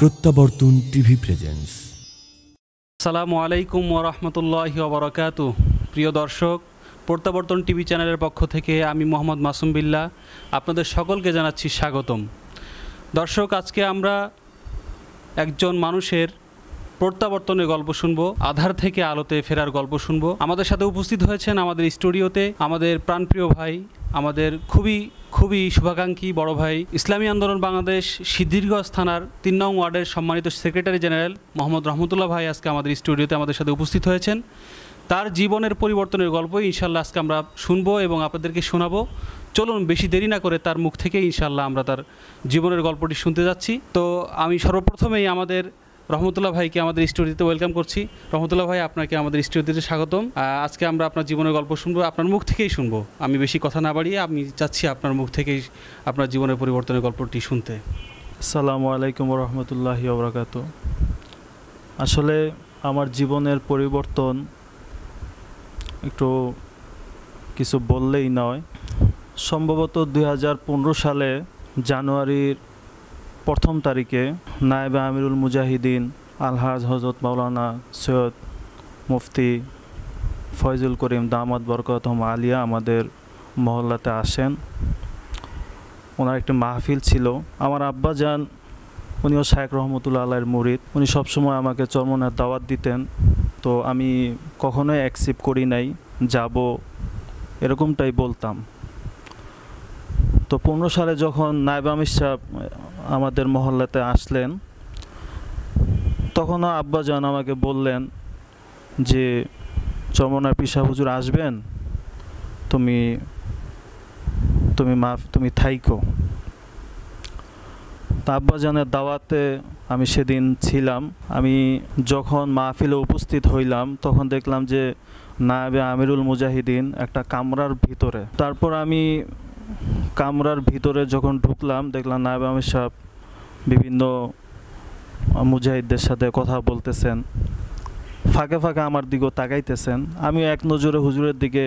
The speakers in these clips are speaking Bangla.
প্রত্যাবর্তন টিভি প্রেজেন্স সালামু আলাইকুম ওরহমতুল্লাহি ওবরাকাত প্রিয় দর্শক প্রত্যাবর্তন টিভি চ্যানেলের পক্ষ থেকে আমি মোহাম্মদ মাসুম বিল্লা আপনাদের সকলকে জানাচ্ছি স্বাগতম দর্শক আজকে আমরা একজন মানুষের প্রত্যাবর্তনের গল্প শুনবো আধার থেকে আলোতে ফেরার গল্প শুনবো আমাদের সাথে উপস্থিত হয়েছেন আমাদের স্টুডিওতে আমাদের প্রাণপ্রিয় ভাই আমাদের খুবই খুবই শুভাকাঙ্ক্ষী বড় ভাই ইসলামী আন্দোলন বাংলাদেশ সিদ্ধিরগঞ্জ থানার তিন নং ওয়ার্ডের সম্মানিত সেক্রেটারি জেনারেল মোহাম্মদ রহমতুল্লাহ ভাই আজকে আমাদের স্টুডিওতে আমাদের সাথে উপস্থিত হয়েছেন তার জীবনের পরিবর্তনের গল্প ইনশাল্লাহ আজকে আমরা শুনবো এবং আপনাদেরকে শোনাবো চলুন বেশি দেরি না করে তার মুখ থেকে ইনশাল্লাহ আমরা তার জীবনের গল্পটি শুনতে যাচ্ছি তো আমি সর্বপ্রথমেই আমাদের রহমতুল্লাহ ভাইকে আমাদের স্টুডিওতে ওয়েলকাম করছি রহমতুল্লাহ ভাই আপনাকে আমাদের স্টুডিওতে স্বাগতম আজকে আমরা আপনার জীবনের গল্প শুনবো আপনার মুখ থেকেই শুনবো আমি বেশি কথা না বাড়িয়ে আমি চাচ্ছি আপনার মুখ থেকেই আপনার জীবনের পরিবর্তনের গল্পটি শুনতে আসসালামু আলাইকুম রহমতুল্লাহ আবরাকাত আসলে আমার জীবনের পরিবর্তন একটু কিছু বললেই নয় সম্ভবত দুই সালে জানুয়ারির প্রথম তারিখে নায়েব আমিরুল মুজাহিদিন আলহাজ হজরত মাওলানা সৈয়দ মুফতি ফয়জুল করিম দামাত বরকতম আলিয়া আমাদের মহল্লাতে আসেন ওনার একটি মাহফিল ছিল আমার আব্বা যান উনিও শায়েখ রহমতুল্লা আল্লাহর মুরিদ উনি সবসময় আমাকে চর্মনার দাওয়াত দিতেন তো আমি কখনোই অ্যাকসেপ্ট করি নাই যাব এরকমটাই বলতাম তো পনেরো সালে যখন নাইবা আমির সাহেব আমাদের মহল্লাতে আসলেন তখনও আব্বাজান আমাকে বললেন যে চমনা পিসা হুজুর আসবেন তুমি তুমি মাফ তুমি থাইকো তা আব্বাজানের দাওয়াতে আমি সেদিন ছিলাম আমি যখন মাহফিলে উপস্থিত হইলাম তখন দেখলাম যে নায়াবে আমিরুল মুজাহিদিন একটা কামরার ভিতরে তারপর আমি কামরার ভিতরে যখন ঢুকলাম দেখলাম নায়েব আমির সাহেব বিভিন্ন মুজাহিদদের সাথে কথা বলতেছেন ফাঁকে ফাঁকে আমার দিকেও তাকাইতেছেন আমি এক নজরে হুজুরের দিকে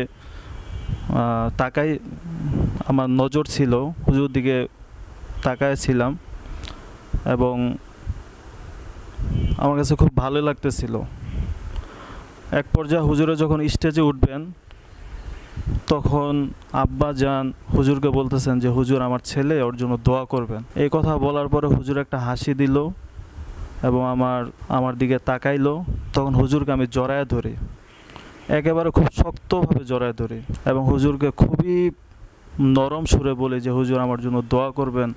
তাকাই আমার নজর ছিল হুজুর দিকে তাকাইছিলাম এবং আমার কাছে খুব ভালো লাগতেছিল এক পর্যায়ে হুজুরে যখন স্টেজে উঠবেন তখন আব্বা যান হুজুরকে বলতেছেন যে হুজুর আমার ছেলে ওর জন্য দোয়া করবেন এই কথা বলার পরে হুজুর একটা হাসি দিল এবং আমার আমার দিকে তাকাইলো তখন হুজুরকে আমি জড়ায় ধরি একেবারে খুব শক্তভাবে জড়ায় ধরি এবং হুজুরকে খুবই নরম সুরে বলে যে হুজুর আমার জন্য দোয়া করবেন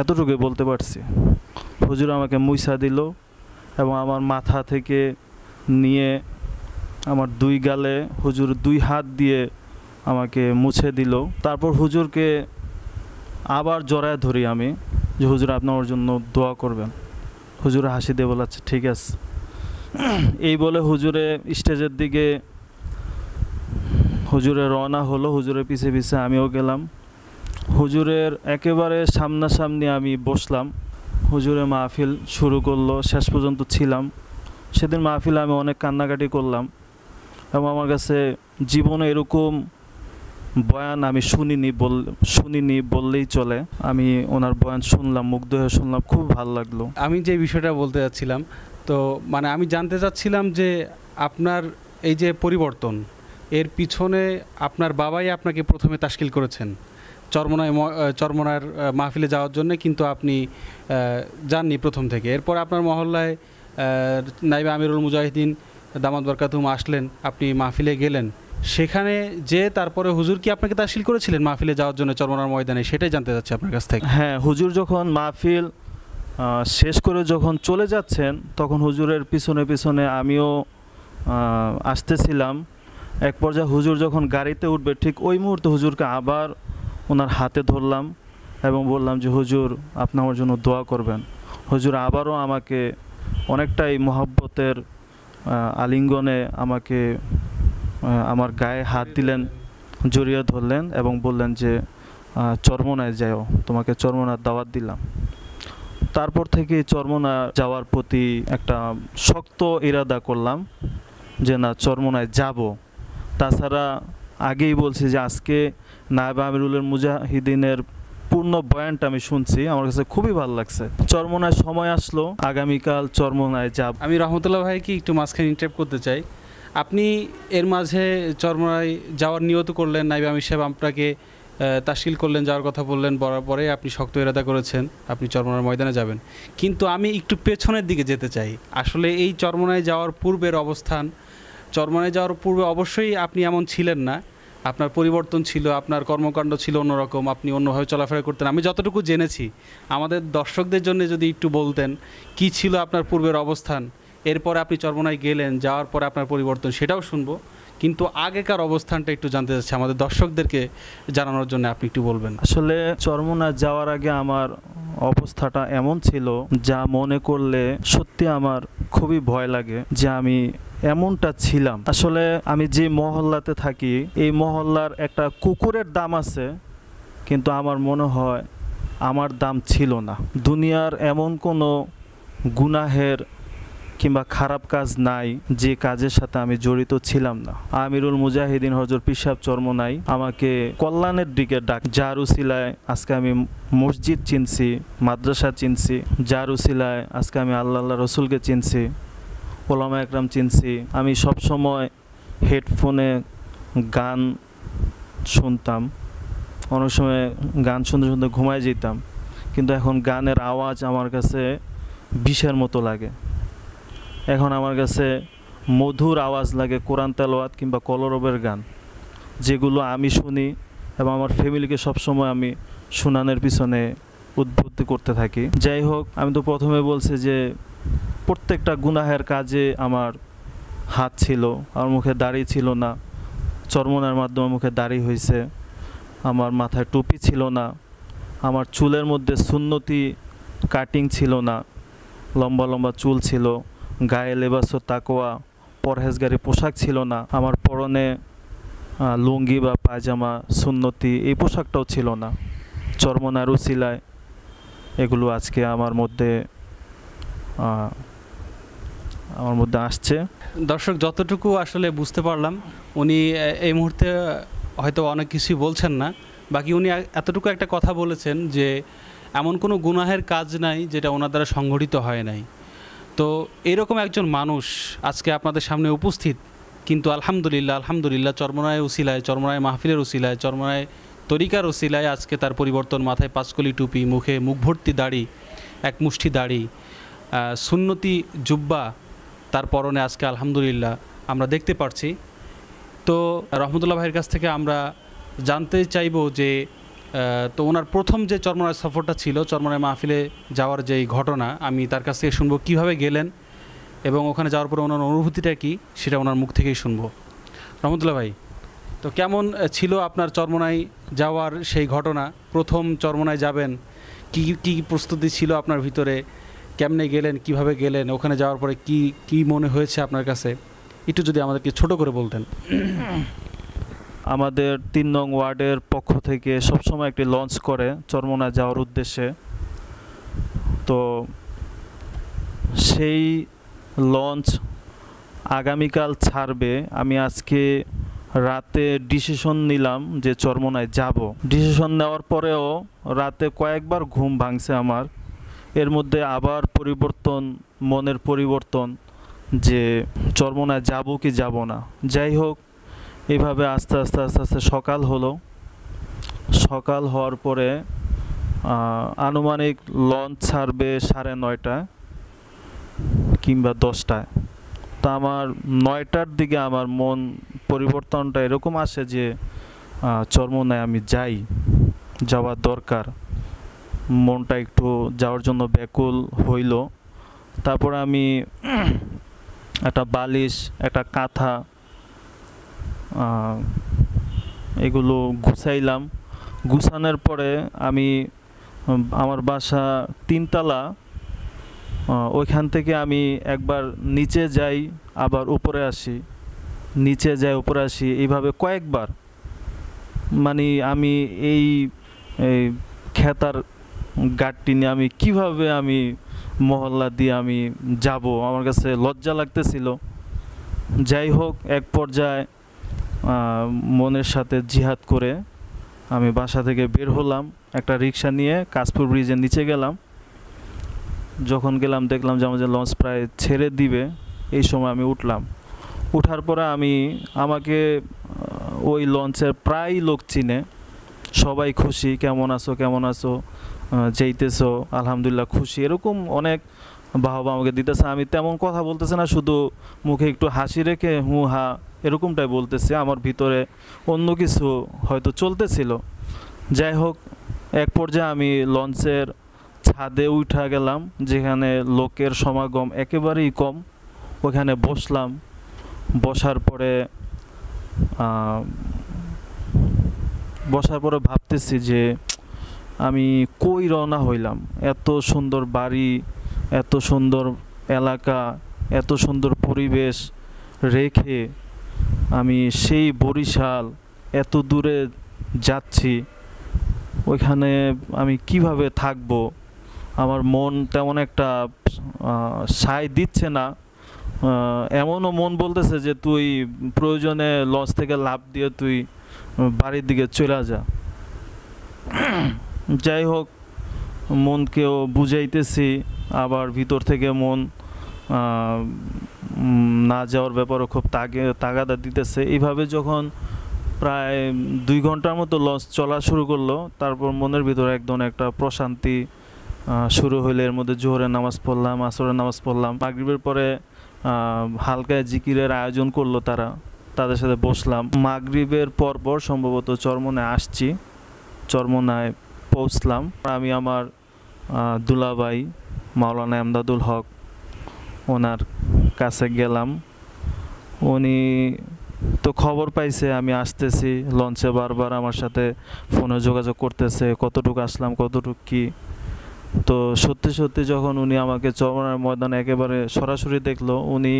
এতটুকু বলতে পারছি হুজুর আমাকে মুইসা দিল এবং আমার মাথা থেকে নিয়ে আমার দুই গালে হুজুর দুই হাত দিয়ে আমাকে মুছে দিল তারপর হুজুরকে আবার জড়ায় ধরি আমি যে হুজুর আপনার জন্য দোয়া করবেন হুজুর হাসি দিয়ে বলাচ্ছে ঠিক আছে এই বলে হুজুরে স্টেজের দিকে হুজুরে রওনা হলো হুজুরের পিছে পিছে আমিও গেলাম হুজুরের একেবারে সামনাসামনি আমি বসলাম হুজুরে মাহফিল শুরু করলো শেষ পর্যন্ত ছিলাম সেদিন মাহফিল আমি অনেক কান্নাকাটি করলাম এবং আমার কাছে জীবনে এরকম বয়ান আমি শুনিনি বল শুনিনি বললেই চলে আমি ওনার বয়ান শুনলাম মুগ্ধ হয়ে শুনলাম খুব ভালো লাগলো আমি যে বিষয়টা বলতে চাচ্ছিলাম তো মানে আমি জানতে চাচ্ছিলাম যে আপনার এই যে পরিবর্তন এর পিছনে আপনার বাবাই আপনাকে প্রথমে তাস্কিল করেছেন চর্মনায় চর্মনার মাহফিলে যাওয়ার জন্য কিন্তু আপনি যাননি প্রথম থেকে এরপর আপনার মহল্লায় নাইবা আমিরুল মুজাহিদিন দামাত বরকাতুম আসলেন আপনি মাহফিলে গেলেন সেখানে যে তারপরে হুজুর কি আপনাকে তাসিল করেছিলেন মাহফিলে যাওয়ার জন্য চরমনার ময়দানে সেটাই জানতে চাচ্ছি আপনার কাছ থেকে হ্যাঁ হুজুর যখন মাহফিল শেষ করে যখন চলে যাচ্ছেন তখন হুজুরের পিছনে পিছনে আমিও আসতেছিলাম এক পর্যায়ে হুজুর যখন গাড়িতে উঠবে ঠিক ওই মুহূর্তে হুজুরকে আবার ওনার হাতে ধরলাম এবং বললাম যে হুজুর আপনি আমার জন্য দোয়া করবেন হুজুর আবারও আমাকে অনেকটাই মহব্বতের আলিঙ্গনে আমাকে আমার গায়ে হাত দিলেন জড়িয়ে ধরলেন এবং বললেন যে চর্মনায় যাও তোমাকে চর্মনার দাওয়াত দিলাম তারপর থেকে চর্মনা যাওয়ার প্রতি একটা শক্ত ইরাদা করলাম যে না চর্মনায় যাব তাছাড়া আগেই বলছি যে আজকে নায়ব আমিরুলের মুজাহিদিনের পূর্ণ বয়ানটা আমি শুনছি আমার কাছে খুবই ভালো লাগছে চরমনায় সময় আসলো আগামীকাল চরমনায় যাব আমি রহমতুল্লাহ ভাইকে একটু মাঝখানে ইন্টারেপ করতে চাই আপনি এর মাঝে চরমনায় যাওয়ার নিয়ত করলেন নাইবে আমি সাহেব আপনাকে তাশকিল করলেন যাওয়ার কথা বললেন পরে আপনি শক্ত ইরাদা করেছেন আপনি চরমনার ময়দানে যাবেন কিন্তু আমি একটু পেছনের দিকে যেতে চাই আসলে এই চরমনায় যাওয়ার পূর্বের অবস্থান চরমনায় যাওয়ার পূর্বে অবশ্যই আপনি এমন ছিলেন না আপনার পরিবর্তন ছিল আপনার কর্মকাণ্ড ছিল অন্যরকম আপনি অন্যভাবে চলাফেরা করতেন আমি যতটুকু জেনেছি আমাদের দর্শকদের জন্য যদি একটু বলতেন কি ছিল আপনার পূর্বের অবস্থান এরপরে আপনি চর্মনায় গেলেন যাওয়ার পরে আপনার পরিবর্তন সেটাও শুনবো কিন্তু আগেকার অবস্থানটা একটু জানতে চাচ্ছি আমাদের দর্শকদেরকে জানানোর জন্য আপনি একটু বলবেন আসলে চর্মনা যাওয়ার আগে আমার অবস্থাটা এমন ছিল যা মনে করলে সত্যি আমার খুবই ভয় লাগে যে আমি এমনটা ছিলাম আসলে আমি যে মহল্লাতে থাকি এই মহল্লার একটা কুকুরের দাম আছে কিন্তু আমার মনে হয় আমার দাম ছিল না দুনিয়ার এমন কোনো গুনাহের কিংবা খারাপ কাজ নাই যে কাজের সাথে আমি জড়িত ছিলাম না আমিরুল মুজাহিদিন হজর পিসাব নাই আমাকে কল্যাণের দিকে ডাক যার উসিলায় আজকে আমি মসজিদ চিনছি মাদ্রাসা চিনছি যার উসিলায় আজকে আমি আল্লাহ আল্লাহ রসুলকে চিনছি ওলামা একরাম চিনছি আমি সবসময় হেডফোনে গান শুনতাম অনেক সময় গান শুনতে শুনতে ঘুমায় যেতাম কিন্তু এখন গানের আওয়াজ আমার কাছে বিষের মতো লাগে এখন আমার কাছে মধুর আওয়াজ লাগে কোরআন তেলোয়াত কিংবা কলরবের গান যেগুলো আমি শুনি এবং আমার ফ্যামিলিকে সবসময় আমি শুনানের পিছনে উদ্বুদ্ধ করতে থাকি যাই হোক আমি তো প্রথমে বলছি যে প্রত্যেকটা গুনাহের কাজে আমার হাত ছিল আমার মুখে দাড়ি ছিল না চর্মনার মাধ্যমে মুখে দাড়ি হয়েছে আমার মাথায় টুপি ছিল না আমার চুলের মধ্যে সুন্নতি কাটিং ছিল না লম্বা লম্বা চুল ছিল গায়ে লেবাস ও তাকোয়া পরহেজগারি পোশাক ছিল না আমার পরনে লুঙ্গি বা পায়জামা সুন্নতি এই পোশাকটাও ছিল না চর্মনারু সিলায় এগুলো আজকে আমার মধ্যে আমার মধ্যে আসছে দর্শক যতটুকু আসলে বুঝতে পারলাম উনি এই মুহূর্তে হয়তো অনেক কিছুই বলছেন না বাকি উনি এতটুকু একটা কথা বলেছেন যে এমন কোনো গুনাহের কাজ নাই যেটা ওনার দ্বারা সংঘটিত হয় নাই তো এরকম একজন মানুষ আজকে আপনাদের সামনে উপস্থিত কিন্তু আলহামদুলিল্লাহ আলহামদুলিল্লাহ চর্মনায় উসিলায় চর্মনায় মাহফিলের উসিলায় চর্মনায় তরিকার উসিলায় আজকে তার পরিবর্তন মাথায় পাঁচকলি টুপি মুখে মুখ ভর্তি দাড়ি এক মুষ্টি দাড়ি সুন্নতি জুব্বা তার পরনে আজকে আলহামদুলিল্লাহ আমরা দেখতে পারছি তো রহমতুল্লাহ ভাইয়ের কাছ থেকে আমরা জানতে চাইব যে তো ওনার প্রথম যে চর্মনায় সফরটা ছিল চর্মনায় মাহফিলে যাওয়ার যে ঘটনা আমি তার কাছ থেকে শুনবো কীভাবে গেলেন এবং ওখানে যাওয়ার পরে ওনার অনুভূতিটা কী সেটা ওনার মুখ থেকেই শুনবো রহমতুল্লাহ ভাই তো কেমন ছিল আপনার চর্মনায় যাওয়ার সেই ঘটনা প্রথম চর্মনায় যাবেন কি কি প্রস্তুতি ছিল আপনার ভিতরে কেমনে গেলেন কিভাবে গেলেন ওখানে যাওয়ার পরে কি কি মনে হয়েছে আপনার কাছে একটু যদি আমাদেরকে ছোট করে বলতেন আমাদের তিন নং ওয়ার্ডের পক্ষ থেকে সবসময় একটি লঞ্চ করে চরমোনা যাওয়ার উদ্দেশ্যে তো সেই লঞ্চ আগামীকাল ছাড়বে আমি আজকে রাতে ডিসিশন নিলাম যে চরমোনায় যাব ডিসিশন নেওয়ার পরেও রাতে কয়েকবার ঘুম ভাঙছে আমার এর মধ্যে আবার পরিবর্তন মনের পরিবর্তন যে চরমোনায় যাব কি যাব না যাই হোক এভাবে আস্তে আস্তে আস্তে আস্তে সকাল হলো সকাল হওয়ার পরে আনুমানিক লঞ্চ ছাড়বে সাড়ে নয়টা কিংবা দশটায় তা আমার নয়টার দিকে আমার মন পরিবর্তনটা এরকম আসে যে নেয় আমি যাই যাওয়ার দরকার মনটা একটু যাওয়ার জন্য ব্যাকুল হইল তারপর আমি একটা বালিশ একটা কাঁথা এগুলো গুছাইলাম গুছানোর পরে আমি আমার বাসা তিনতলা ওইখান থেকে আমি একবার নিচে যাই আবার উপরে আসি নিচে যাই উপরে আসি এইভাবে কয়েকবার মানে আমি এই খেতার গাড়টি নিয়ে আমি কিভাবে আমি মহল্লা দিয়ে আমি যাব আমার কাছে লজ্জা লাগতেছিল যাই হোক এক পর্যায়ে মনের সাথে জিহাদ করে আমি বাসা থেকে বের হলাম একটা রিক্সা নিয়ে কাশপুর ব্রিজের নিচে গেলাম যখন গেলাম দেখলাম যে আমাদের লঞ্চ প্রায় ছেড়ে দিবে এই সময় আমি উঠলাম উঠার পরে আমি আমাকে ওই লঞ্চের প্রায় লোক চিনে সবাই খুশি কেমন আছো কেমন আছো যেইতেছো আলহামদুলিল্লাহ খুশি এরকম অনেক বাহবা আমাকে দিতেছে আমি তেমন কথা বলতেছে না শুধু মুখে একটু হাসি রেখে হু হা এরকমটাই বলতেছি আমার ভিতরে অন্য কিছু হয়তো চলতেছিল যাই হোক এক পর্যায়ে আমি লঞ্চের ছাদে উঠা গেলাম যেখানে লোকের সমাগম একেবারেই কম ওখানে বসলাম বসার পরে বসার পরে ভাবতেছি যে আমি কই রওনা হইলাম এত সুন্দর বাড়ি এত সুন্দর এলাকা এত সুন্দর পরিবেশ রেখে আমি সেই বরিশাল এত দূরে যাচ্ছি ওইখানে আমি কিভাবে থাকব আমার মন তেমন একটা সায় দিচ্ছে না এমনও মন বলতেছে যে তুই প্রয়োজনে লস থেকে লাভ দিয়ে তুই বাড়ির দিকে চলে যা যাই হোক মনকেও বুঝাইতেছি আবার ভিতর থেকে মন না যাওয়ার ব্যাপারও খুব তাগে তাগাদা দিতেছে এইভাবে যখন প্রায় দুই ঘন্টার মতো লঞ্চ চলা শুরু করলো তারপর মনের ভিতরে একদম একটা প্রশান্তি শুরু হইলে এর মধ্যে জোহরের নামাজ পড়লাম আসরের নামাজ পড়লাম মাগরীবের পরে হালকা জিকিরের আয়োজন করলো তারা তাদের সাথে বসলাম মাগরীবের পরপর সম্ভবত চরমনায় আসছি চরমনায় পৌঁছলাম আমি আমার দুলাবাই মাওলানা এমদাদুল হক ওনার কাছে গেলাম উনি তো খবর পাইছে আমি আসতেছি লঞ্চে বারবার আমার সাথে ফোনে যোগাযোগ করতেছে কতটুকু আসলাম কতটুকু কি তো সত্যি সত্যি যখন উনি আমাকে চরমনার ময়দানে একেবারে সরাসরি দেখলো উনি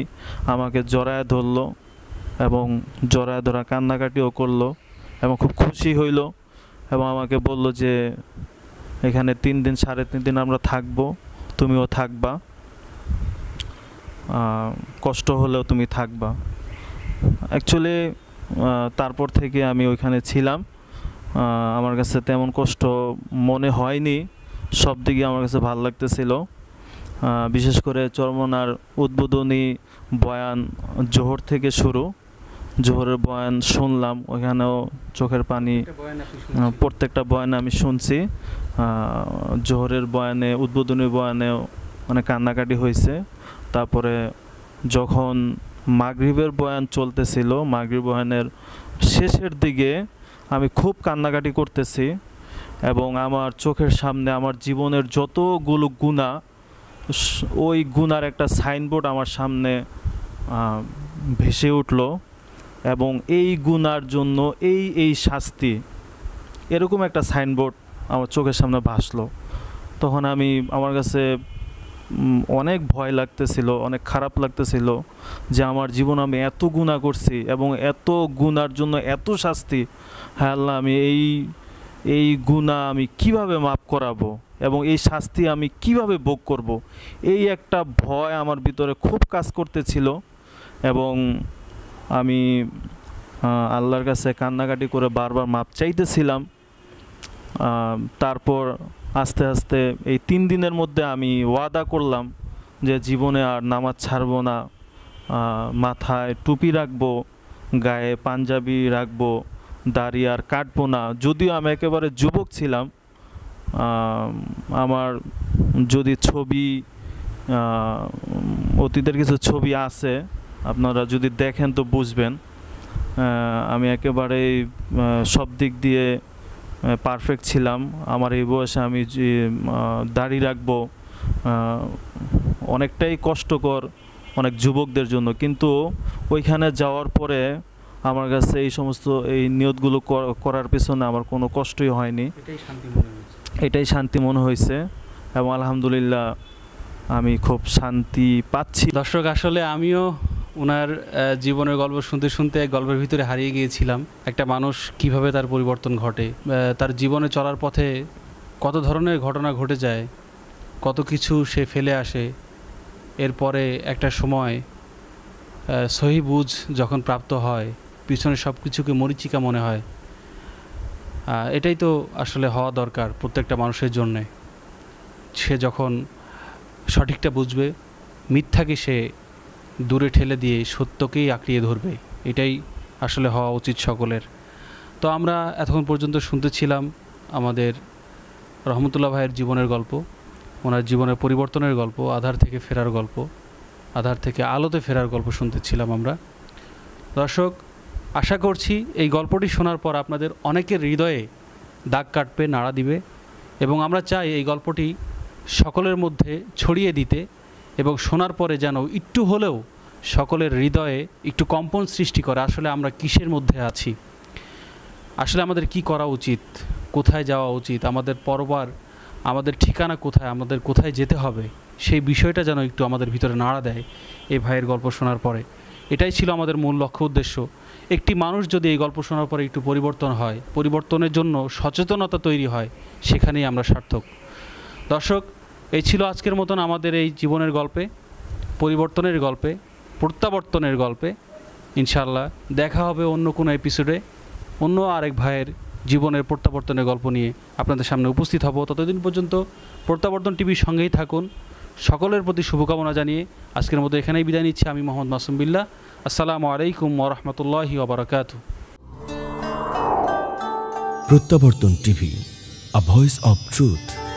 আমাকে জড়ায় ধরলো এবং জড়ায় ধরা কান্নাকাটিও করলো এবং খুব খুশি হইল এবং আমাকে বলল যে এখানে তিন দিন সাড়ে তিন দিন আমরা থাকবো তুমিও থাকবা কষ্ট হলেও তুমি থাকবা অ্যাকচুয়ালি তারপর থেকে আমি ওইখানে ছিলাম আমার কাছে তেমন কষ্ট মনে হয়নি সব দিকে আমার কাছে ভালো লাগতেছিল বিশেষ করে চরমনার উদ্বোধনী বয়ান জোহর থেকে শুরু জোহরের বয়ান শুনলাম ওইখানেও চোখের পানি প্রত্যেকটা বয়ান আমি শুনছি জোহরের বয়ানে উদ্বোধনী বয়ানেও মানে কান্নাকাটি হয়েছে তারপরে যখন মাগরিবের বয়ান চলতেছিল মাগরিব বয়ানের শেষের দিকে আমি খুব কান্নাকাটি করতেছি এবং আমার চোখের সামনে আমার জীবনের যতগুলো গুণা ওই গুণার একটা সাইনবোর্ড আমার সামনে ভেসে উঠল এবং এই গুণার জন্য এই এই শাস্তি এরকম একটা সাইনবোর্ড আমার চোখের সামনে ভাসলো তখন আমি আমার কাছে অনেক ভয় লাগতেছিল অনেক খারাপ লাগতেছিল যে আমার জীবন আমি এত গুণা করছি এবং এত গুণার জন্য এত শাস্তি হ্যাঁ আল্লাহ আমি এই এই গুণা আমি কিভাবে মাপ করাবো এবং এই শাস্তি আমি কিভাবে ভোগ করব। এই একটা ভয় আমার ভিতরে খুব কাজ করতেছিল এবং আমি আল্লাহর কাছে কান্নাকাটি করে বারবার মাপ চাইতেছিলাম তারপর আস্তে আস্তে এই তিন দিনের মধ্যে আমি ওয়াদা করলাম যে জীবনে আর নামাজ ছাড়ব না মাথায় টুপি রাখবো গায়ে পাঞ্জাবি রাখবো দাড়ি আর কাটবো না যদিও আমি একেবারে যুবক ছিলাম আমার যদি ছবি অতীতের কিছু ছবি আছে আপনারা যদি দেখেন তো বুঝবেন আমি একেবারে সব দিক দিয়ে পারফেক্ট ছিলাম আমার এই বয়সে আমি দাড়ি রাখবো অনেকটাই কষ্টকর অনেক যুবকদের জন্য কিন্তু ওইখানে যাওয়ার পরে আমার কাছে এই সমস্ত এই নিয়তগুলো করার পিছনে আমার কোনো কষ্টই হয়নি এটাই শান্তি মনে হয়েছে এবং আলহামদুলিল্লাহ আমি খুব শান্তি পাচ্ছি দর্শক আসলে আমিও ওনার জীবনের গল্প শুনতে শুনতে গল্পের ভিতরে হারিয়ে গিয়েছিলাম একটা মানুষ কিভাবে তার পরিবর্তন ঘটে তার জীবনে চলার পথে কত ধরনের ঘটনা ঘটে যায় কত কিছু সে ফেলে আসে এরপরে একটা সময় সহি বুঝ যখন প্রাপ্ত হয় পিছনে সব কিছুকে মরিচিকা মনে হয় এটাই তো আসলে হওয়া দরকার প্রত্যেকটা মানুষের জন্যে সে যখন সঠিকটা বুঝবে মিথ্যাকে সে দূরে ঠেলে দিয়ে সত্যকেই আঁকড়িয়ে ধরবে এটাই আসলে হওয়া উচিত সকলের তো আমরা এতক্ষণ পর্যন্ত শুনতেছিলাম আমাদের রহমতুল্লাহ ভাইয়ের জীবনের গল্প ওনার জীবনের পরিবর্তনের গল্প আধার থেকে ফেরার গল্প আধার থেকে আলোতে ফেরার গল্প শুনতেছিলাম আমরা দর্শক আশা করছি এই গল্পটি শোনার পর আপনাদের অনেকের হৃদয়ে দাগ কাটবে নাড়া দিবে এবং আমরা চাই এই গল্পটি সকলের মধ্যে ছড়িয়ে দিতে এবং শোনার পরে যেন একটু হলেও সকলের হৃদয়ে একটু কম্পন সৃষ্টি করে আসলে আমরা কিসের মধ্যে আছি আসলে আমাদের কি করা উচিত কোথায় যাওয়া উচিত আমাদের পরবার আমাদের ঠিকানা কোথায় আমাদের কোথায় যেতে হবে সেই বিষয়টা যেন একটু আমাদের ভিতরে নাড়া দেয় এই ভাইয়ের গল্প শোনার পরে এটাই ছিল আমাদের মূল লক্ষ্য উদ্দেশ্য একটি মানুষ যদি এই গল্প শোনার পরে একটু পরিবর্তন হয় পরিবর্তনের জন্য সচেতনতা তৈরি হয় সেখানেই আমরা সার্থক দর্শক এই ছিল আজকের মতন আমাদের এই জীবনের গল্পে পরিবর্তনের গল্পে প্রত্যাবর্তনের গল্পে ইনশাল্লাহ দেখা হবে অন্য কোনো এপিসোডে অন্য আরেক ভাইয়ের জীবনের প্রত্যাবর্তনের গল্প নিয়ে আপনাদের সামনে উপস্থিত হব ততদিন পর্যন্ত প্রত্যাবর্তন টিভির সঙ্গেই থাকুন সকলের প্রতি শুভকামনা জানিয়ে আজকের মতো এখানেই বিদায় নিচ্ছি আমি মোহাম্মদ মাসুম বিল্লা আসসালামু আলাইকুম ওরহমতুল্লাহি ওবরাকাত প্রত্যাবর্তন TV a voice of truth